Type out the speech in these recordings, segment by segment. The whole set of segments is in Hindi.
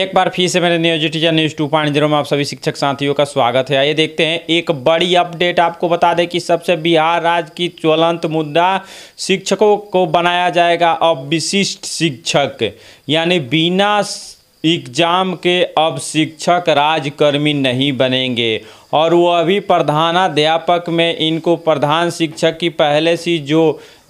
एक बार फिर से मेरे news teacher news two point zero में आप सभी शिक्षक साथियों का स्वागत है आइए देखते हैं एक बड़ी अपडेट आपको बता दें कि सबसे बिहार राज्य की ज्वलंत मुद्दा शिक्षकों को बनाया जाएगा अब विशिष्ट शिक्षक यानी बिना एग्जाम के अब शिक्षक राजकर्मी नहीं बनेंगे और वो अभी प्रधानाध्यापक में इनको प्रधान शिक्षक की पहले सी जो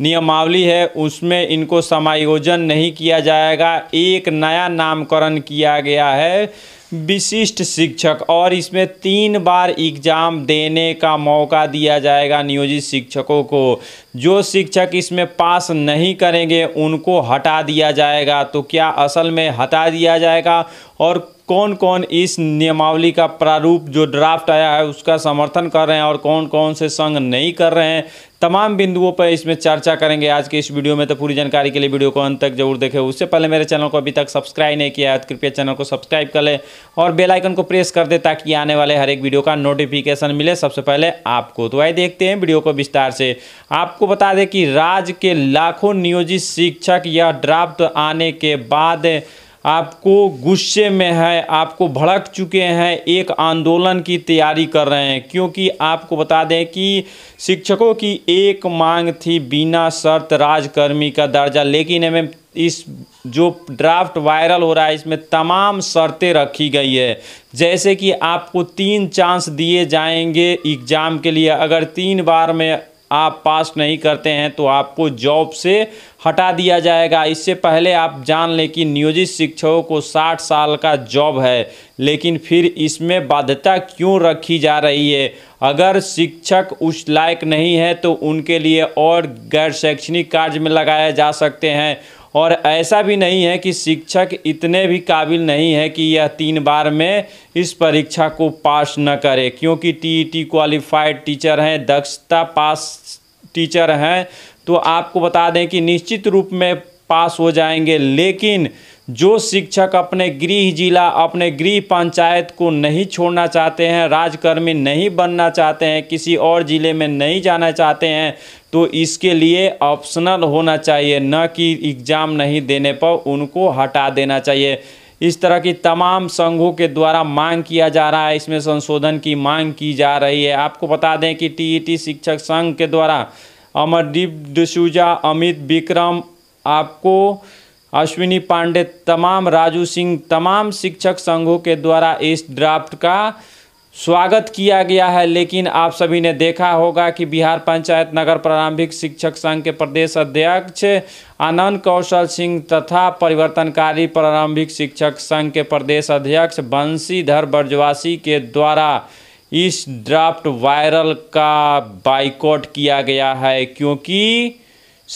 नियमावली है उसमें इनको समायोजन नहीं किया जाएगा एक नया नामकरण किया गया है विशिष्ट शिक्षक और इसमें तीन बार एग्ज़ाम देने का मौका दिया जाएगा नियोजित शिक्षकों को जो शिक्षक इसमें पास नहीं करेंगे उनको हटा दिया जाएगा तो क्या असल में हटा दिया जाएगा और कौन कौन इस नियमावली का प्रारूप जो ड्राफ्ट आया है उसका समर्थन कर रहे हैं और कौन कौन से संघ नहीं कर रहे हैं तमाम बिंदुओं पर इसमें चर्चा करेंगे आज के इस वीडियो में तो पूरी जानकारी के लिए वीडियो को अंत तक जरूर देखें उससे पहले मेरे चैनल को अभी तक सब्सक्राइब नहीं किया है तो कृपया चैनल को सब्सक्राइब कर लें और बेल आइकन को प्रेस कर दें ताकि आने वाले हर एक वीडियो का नोटिफिकेशन मिले सबसे पहले आपको तो आई देखते हैं वीडियो को विस्तार से आपको बता दें कि राज्य के लाखों नियोजित शिक्षक यह ड्राफ्ट आने के बाद आपको गुस्से में है आपको भड़क चुके हैं एक आंदोलन की तैयारी कर रहे हैं क्योंकि आपको बता दें कि शिक्षकों की एक मांग थी बिना शर्त राजकर्मी का दर्जा लेकिन एम इस जो ड्राफ्ट वायरल हो रहा है इसमें तमाम शर्तें रखी गई है जैसे कि आपको तीन चांस दिए जाएंगे एग्ज़ाम के लिए अगर तीन बार में आप पास नहीं करते हैं तो आपको जॉब से हटा दिया जाएगा इससे पहले आप जान लें कि नियोजित शिक्षकों को 60 साल का जॉब है लेकिन फिर इसमें बाध्यता क्यों रखी जा रही है अगर शिक्षक उस लायक नहीं है तो उनके लिए और गैर शैक्षणिक कार्य में लगाए जा सकते हैं और ऐसा भी नहीं है कि शिक्षक इतने भी काबिल नहीं है कि यह तीन बार में इस परीक्षा को पास न करे क्योंकि टीईटी क्वालिफाइड टीचर हैं दक्षता पास टीचर हैं तो आपको बता दें कि निश्चित रूप में पास हो जाएंगे लेकिन जो शिक्षक अपने गृह जिला अपने गृह पंचायत को नहीं छोड़ना चाहते हैं राजकर्मी नहीं बनना चाहते हैं किसी और ज़िले में नहीं जाना चाहते हैं तो इसके लिए ऑप्शनल होना चाहिए न कि एग्ज़ाम नहीं देने पर उनको हटा देना चाहिए इस तरह की तमाम संघों के द्वारा मांग किया जा रहा है इसमें संशोधन की मांग की जा रही है आपको बता दें कि टीईटी शिक्षक संघ के द्वारा अमरदीप डिसूजा अमित विक्रम आपको अश्विनी पांडे तमाम राजू सिंह तमाम शिक्षक संघों के द्वारा इस ड्राफ्ट का स्वागत किया गया है लेकिन आप सभी ने देखा होगा कि बिहार पंचायत नगर प्रारंभिक शिक्षक संघ के प्रदेश अध्यक्ष आनंद कौशल सिंह तथा परिवर्तनकारी प्रारंभिक शिक्षक संघ के प्रदेश अध्यक्ष बंशीधर बर्जवासी के द्वारा इस ड्राफ्ट वायरल का बाइकॉट किया गया है क्योंकि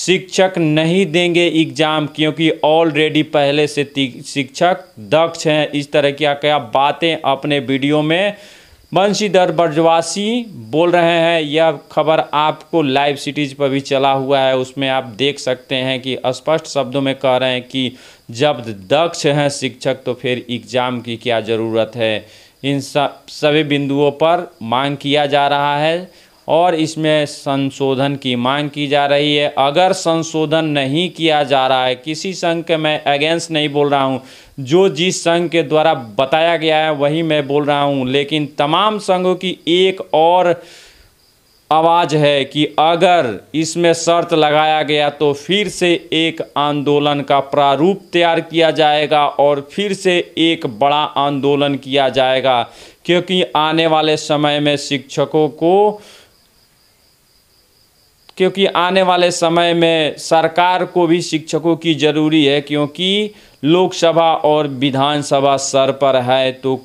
शिक्षक नहीं देंगे एग्ज़ाम क्योंकि ऑलरेडी पहले से शिक्षक दक्ष हैं इस तरह की क्या बातें अपने वीडियो में बंशीधर बर्जवासी बोल रहे हैं यह खबर आपको लाइव सिटीज पर भी चला हुआ है उसमें आप देख सकते हैं कि स्पष्ट शब्दों में कह रहे हैं कि जब दक्ष हैं शिक्षक तो फिर एग्ज़ाम की क्या ज़रूरत है इन सभी बिंदुओं पर मांग किया जा रहा है और इसमें संशोधन की मांग की जा रही है अगर संशोधन नहीं किया जा रहा है किसी संघ के मैं अगेंस्ट नहीं बोल रहा हूँ जो जिस संघ के द्वारा बताया गया है वही मैं बोल रहा हूँ लेकिन तमाम संघों की एक और आवाज़ है कि अगर इसमें शर्त लगाया गया तो फिर से एक आंदोलन का प्रारूप तैयार किया जाएगा और फिर से एक बड़ा आंदोलन किया जाएगा क्योंकि आने वाले समय में शिक्षकों को क्योंकि आने वाले समय में सरकार को भी शिक्षकों की ज़रूरी है क्योंकि लोकसभा और विधानसभा सर पर है तो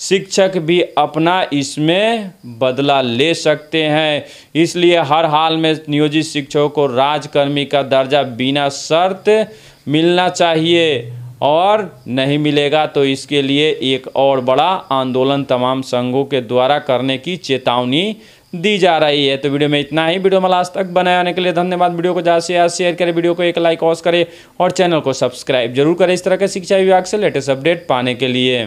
शिक्षक भी अपना इसमें बदला ले सकते हैं इसलिए हर हाल में नियोजित शिक्षकों को राजकर्मी का दर्जा बिना शर्त मिलना चाहिए और नहीं मिलेगा तो इसके लिए एक और बड़ा आंदोलन तमाम संघों के द्वारा करने की चेतावनी दी जा रही है तो वीडियो में इतना ही वीडियो में लास्ट तक बनाए आने के लिए धन्यवाद वीडियो को ज़्यादा से ज़्यादा शेयर करें वीडियो को एक लाइक ऑस करें और चैनल को सब्सक्राइब जरूर करें इस तरह के शिक्षा विभाग से लेटेस्ट अपडेट पाने के लिए